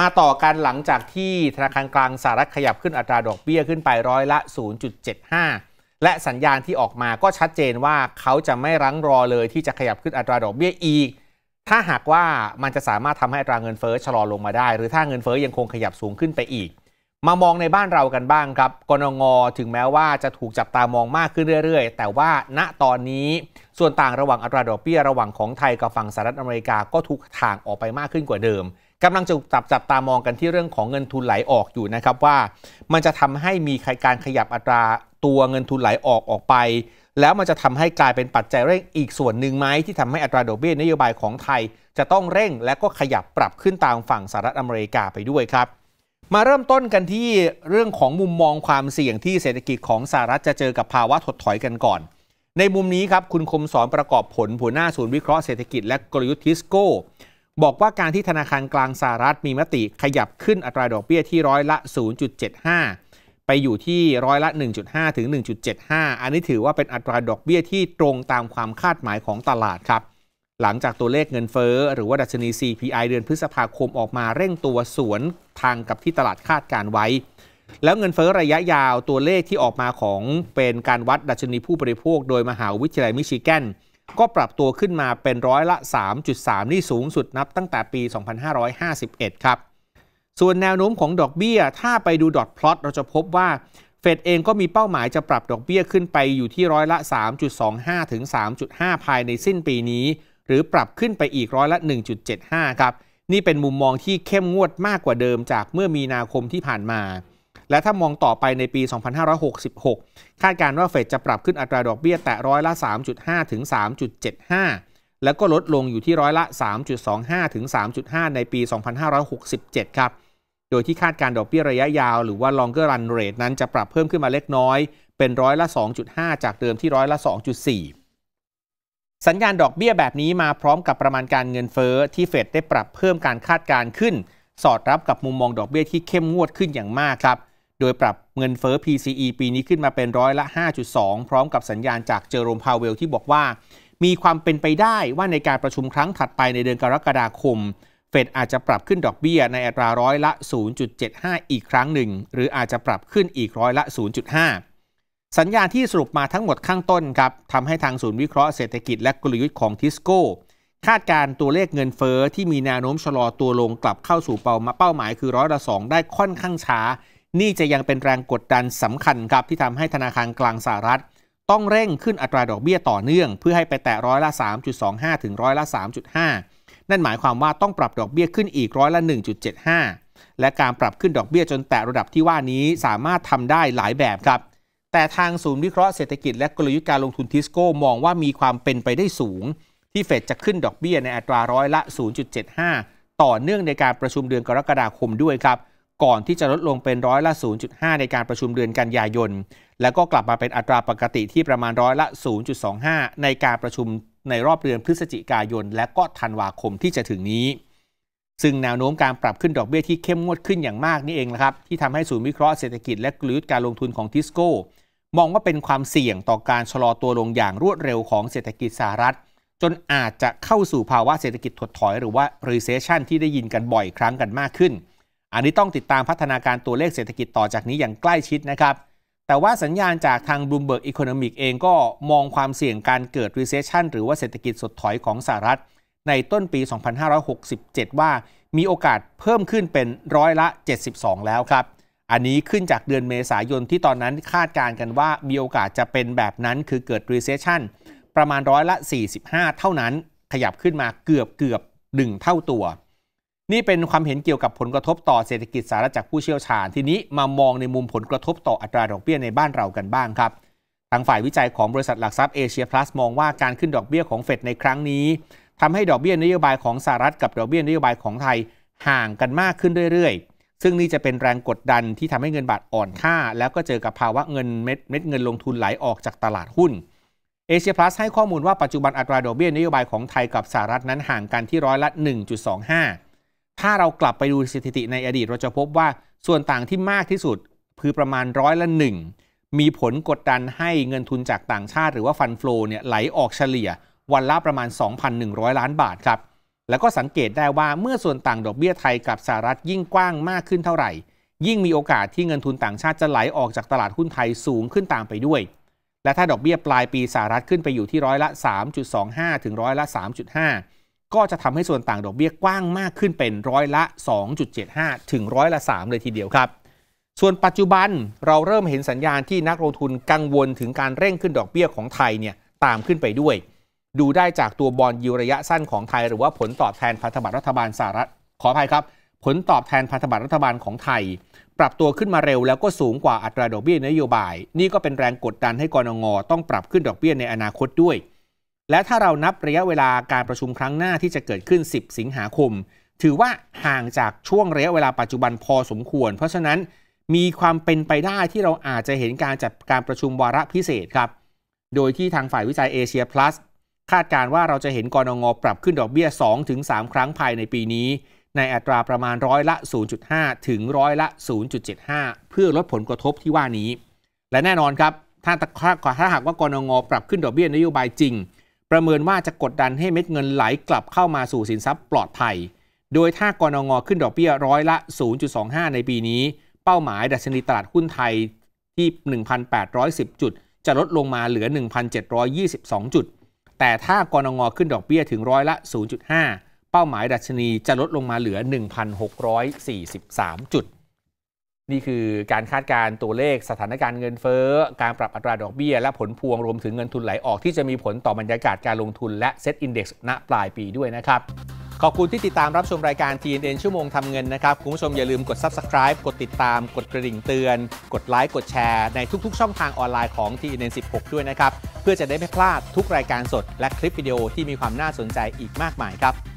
มาต่อกันหลังจากที่ธนาคารกลางสหรัฐขยับขึ้นอัตราดอกเบี้ยขึ้นไปร้อยละ 0.75 และสัญญาณที่ออกมาก็ชัดเจนว่าเขาจะไม่รั้งรอเลยที่จะขยับขึ้นอัตราดอกเบี้ยอีก ถ้าหากว่ามันจะสามารถทำให้อัตราเงินเฟ้อชะลอลงมาได้ หรือถ้าเงินเฟ้อยังคงขยับสูงขึ้นไปอีก มามองในบ้านเรากันบ้างครับ กนง ถึงแม้ว่าจะถูกจับตามองมากขึ้นเรื่อยๆ แต่ว่าณตอนนี้ส่วนต่างระหว่างอัตราดอกเบี้ยระหว่างของไทยกับฝั่งสหรัฐอเมริกาก็ถูกทางออกไปมากขึ้นกว่าเดิมกำลังจะจับจับตามองกันที่เรื่องของเงินทุนไหลออกอยู่นะครับว่า มันจะทำให้มีการขยับอัตราตัวเงินทุนไหลออกออกไป แล้วมันจะทำให้กลายเป็นปัจจัยเร่งอีกส่วนหนึ่งไหมที่ทำให้อัตราดอกเบี้ยนโยบายของไทย จะต้องเร่งและก็ขยับปรับขึ้นตามฝั่งสหรัฐอเมริกาไปด้วยครับ มาเริ่มต้นกันที่เรื่องของมุมมองความเสี่ยงที่เศรษฐกิจของสหรัฐจะเจอกับภาวะถดถอยกันก่อน ในมุมนี้ครับคุณคมสอนประกอบผลผัวหน้าศูนย์วิเคราะห์เศรษฐกิจและกลยุทธ์ทิสโก้บอกว่าการที่ธนาคารกลางสหรัฐมีมติขยับขึ้นอัตราดอกเบี้ยที่ร้อยละ 0.75 ไปอยู่ที่ร้อยละ 1.5 ถึง 1.75 อันนี้ถือว่าเป็นอัตราดอกเบี้ยที่ตรงตามความคาดหมายของตลาดครับ หลังจากตัวเลขเงินเฟ้อหรือว่าดัชนี CPI เดือนพฤษภาคมออกมาเร่งตัวสวนทางกับที่ตลาดคาดการไว้ แล้วเงินเฟ้อระยะยาวตัวเลขที่ออกมาของเป็นการวัดดัชนีผู้บริโภค โดยมหาวิทยาลัยมิชิแกนก็ปรับตัวขึ้นมาเป็นร้อยละ 3.3 นี่สูงสุดนับตั้งแต่ปี 2551 ครับ ส่วนแนวโน้มของดอกเบี้ย ถ้าไปดูดอทพลอต เราจะพบว่า เฟดเองก็มีเป้าหมายจะปรับดอกเบี้ยขึ้นไปอยู่ที่ร้อยละ 3.25 ถึง 3.5 ภายในสิ้นปีนี้ หรือปรับขึ้นไปอีกร้อยละ 1.75 ครับ นี่เป็นมุมมองที่เข้มงวดมากกว่าเดิมจากเมื่อมีนาคมที่ผ่านมาและถ้ามองต่อไปในปี 2566 คาดการณ์ว่าเฟดจะปรับขึ้นอัตราดอกเบี้ยแต่ร้อยละ 3.5 ถึง 3.75 แล้วก็ลดลงอยู่ที่ร้อยละ 3.25 ถึง 3.5 ในปี 2567 ครับ โดยที่คาดการดอกเบี้ยระยะยาวหรือว่า longer run rate นั้นจะปรับเพิ่มขึ้นมาเล็กน้อย เป็นร้อยละ 2.5 จากเดิมที่ร้อยละ 2.4 สัญญาณดอกเบี้ยแบบนี้มาพร้อมกับประมาณการเงินเฟอ้อที่เฟดได้ปรับเพิ่มการคาดการขึ้นสอดรับกับมุมมองดอกเบี้ยที่เข้มงวดขึ้นอย่างมากครับโดยปรับเงินเฟอ้อ PCE ปีนี้ขึ้นมาเป็นร้อยละ 5.2 พร้อมกับสัญญาณจากเจอโรมพาวเวลที่บอกว่า มีความเป็นไปได้ว่าในการประชุมครั้งถัดไปในเดือนกรกฎาคม เฟดอาจจะปรับขึ้นดอกเบี้ยในอัตราร้อยละ 0.75 อีกครั้งหนึ่ง หรืออาจจะปรับขึ้นอีกร้อยละ 0.5 สัญญาณที่สรุปมาทั้งหมดข้างต้นครับทำให้ทางศูนย์วิเคราะห์เศรษฐกิจ และกลยุทธ์ของทิสโก้คาดการตัวเลขเงินเฟอ้อที่มีแนวโน้มชะลอตัวลงกลับเข้าสู่เป้าเป้าหมายคือร้อยละสองได้ค่อนข้างช้านี่จะยังเป็นแรงกดดันสำคัญครับที่ทำให้ธนาคารกลางสหรัฐ ต้องเร่งขึ้นอัตราดอกเบี้ยต่อเนื่อง เพื่อให้ไปแตะร้อยละ 3.25 ถึงร้อยละ 3.5 นั่นหมายความว่าต้องปรับดอกเบี้ยขึ้นอีกร้อยละ 1.75 และการปรับขึ้นดอกเบี้ยจนแตะระดับที่ว่านี้สามารถทำได้หลายแบบครับ แต่ทางศูนย์วิเคราะห์เศรษฐกิจและกลยุทธ์การลงทุนทิสโก้มองว่ามีความเป็นไปได้สูง ที่เฟดจะขึ้นดอกเบี้ยในอัตราร้อยละ0.75 ต่อเนื่องในการประชุมเดือนกรกฎาคมด้วยครับก่อนที่จะลดลงเป็นร้อยละ 0.5 ในการประชุมเดือนกันยายน แล้วก็กลับมาเป็นอัตราปกติที่ประมาณร้อยละ 0.25 ในการประชุมในรอบเดือนพฤศจิกายน และก็ธันวาคมที่จะถึงนี้ ซึ่งแนวโน้มการปรับขึ้นดอกเบี้ยที่เข้มงวดขึ้นอย่างมากนี่เองนะครับ ที่ทำให้ศูนย์วิเคราะห์เศรษฐกิจและกลยุทธ์การลงทุนของทิสโก้มองว่าเป็นความเสี่ยงต่อการชะลอตัวลงอย่างรวดเร็วของเศรษฐกิจสหรัฐ จนอาจจะเข้าสู่ภาวะเศรษฐกิจถดถอยหรือว่า recession ที่ได้ยินกันบ่อยครั้งกันมากขึ้นอันนี้ต้องติดตามพัฒนาการตัวเลขเศรษฐกิจต่อจากนี้อย่างใกล้ชิดนะครับ แต่ว่าสัญญาณจากทาง Bloomberg Economic เองก็มองความเสี่ยงการเกิด Recession หรือว่าเศรษฐกิจสดถอยของสหรัฐ ในต้นปี 2567 ว่ามีโอกาสเพิ่มขึ้นเป็นร้อยละ 72 แล้วครับ อันนี้ขึ้นจากเดือนเมษายนที่ตอนนั้นคาดการณ์กันว่ามีโอกาสจะเป็นแบบนั้นคือเกิด Recession ประมาณร้อยละ 45 เท่านั้น ขยับขึ้นมาเกือบเกือบ1เท่าตัวนี่เป็นความเห็นเกี่ยวกับผลกระทบต่อเศรษฐกิจสาระจากผู้เชี่ยวชาญ ทีนี้มามองในมุมผลกระทบต่ออัตราดอกเบี้ยในบ้านเรากันบ้างครับ ทางฝ่ายวิจัยของบริษัทหลักทรัพย์เอเชียพลัสมองว่าการขึ้นดอกเบี้ยของเฟดในครั้งนี้ ทำให้ดอกเบี้ยนโยบายของสหรัฐกับดอกเบี้ยนโยบายของไทยห่างกันมากขึ้นเรื่อยๆ ซึ่งนี่จะเป็นแรงกดดันที่ทำให้เงินบาทอ่อนค่า แล้วก็เจอกับภาวะเงินเม็ดเม็ดเงินลงทุนไหลออกจากตลาดหุ้น เอเชียพลัสให้ข้อมูลว่าปัจจุบันอัตราดอกเบี้ยนโยบายของไทยกับสหรัฐนั้นห่างกันที่ร้อยละ 1.25ถ้าเรากลับไปดูสถิติในอดีตเราจะพบว่าส่วนต่างที่มากที่สุดคือประมาณร้อยละหนึ่งมีผลกดดันให้เงินทุนจากต่างชาติหรือว่าฟันฟลูเนี่ยไหลออกเฉลี่ยวันละประมาณ 2,100 ล้านบาทครับ แล้วก็สังเกตได้ว่าเมื่อส่วนต่างดอกเบี้ยไทยกับสหรัฐยิ่งกว้างมากขึ้นเท่าไหร่ยิ่งมีโอกาสที่เงินทุนต่างชาติจะไหลออกจากตลาดหุ้นไทยสูงขึ้นตามไปด้วย และถ้าดอกเบี้ยปลายปีสหรัฐขึ้นไปอยู่ที่ร้อยละ3.25ถึงร้อยละ3.5ก็จะทำให้ส่วนต่างดอกเบี้ยกว้างมากขึ้นเป็นร้อยละ 2.75 ถึงร้อยละ 3 เลยทีเดียวครับ ส่วนปัจจุบันเราเริ่มเห็นสัญญาณที่นักลงทุนกังวลถึงการเร่งขึ้นดอกเบี้ยของไทยเนี่ยตามขึ้นไปด้วย ดูได้จากตัวบอลยูระยะสั้นของไทยหรือว่าผลตอบแทนพันธบัตรรัฐบาลสหรัฐ ขออภัยครับ ผลตอบแทนพันธบัตรรัฐบาลของไทย ปรับตัวขึ้นมาเร็วแล้วก็สูงกว่าอัตราดอกเบี้ยนโยบาย นี่ก็เป็นแรงกดดันให้กรงงต้องปรับขึ้นดอกเบี้ยในอนาคตด้วยและถ้าเรานับระยะเวลาการประชุมครั้งหน้าที่จะเกิดขึ้น 10 สิงหาคม ถือว่าห่างจากช่วงระยะเวลาปัจจุบันพอสมควร เพราะฉะนั้นมีความเป็นไปได้ที่เราอาจจะเห็นการจัดการประชุมวาระพิเศษครับ โดยที่ทางฝ่ายวิจัยเอเชียพลัสคาดการว่าเราจะเห็นกรงปรับขึ้นดอกเบี้ย 2-3 ครั้งภายในปีนี้ ในอัตราประมาณร้อยละ 0.5 ถึงร้อยละ 0.75 เพื่อลดผลกระทบที่ว่านี้ และแน่นอนครับ ถ้าถ้าหากว่ากรงปรับขึ้นดอกเบี้ยนโยบายจริงประเมินว่าจะกดดันให้เม็ดเงินไหลกลับเข้ามาสู่สินทรัพย์ปลอดภัย โดยถ้ากรงงขึ้นดอกเบี้ยร้อยละ 0.25 ในปีนี้ เป้าหมายดัชนีตลาดหุ้นไทยที่ 1,810 จุดจะลดลงมาเหลือ 1,722 จุด แต่ถ้ากรงงขึ้นดอกเบี้ยถึงร้อยละ 0.5 เป้าหมายดัชนีจะลดลงมาเหลือ 1,643 จุดนี่คือการคาดการ์ตัวเลขสถานการณ์เงินเฟ้อ การปรับอัตราดอกเบี้ยและผลพวงรวมถึงเงินทุนไหลออกที่จะมีผลต่อบรรยากาศการลงทุนและเซ็ตอินดี x ณปลายปีด้วยนะครับ ขอบคุณที่ติดตามรับชมรายการ TNN ชั่วโมงทำเงินนะครับ คุณผู้ชมอย่าลืมกด Subscribe กดติดตามกดกระดิ่งเตือน กดไลค์กดแชร์ใน ทุก ๆ ช่องทางออนไลน์ของ TNN 16ด้วยนะครับเพื่อจะได้ไม่พลาดทุกรายการสด และคลิปวิดีโอที่มีความน่าสนใจอีกมากมายครับ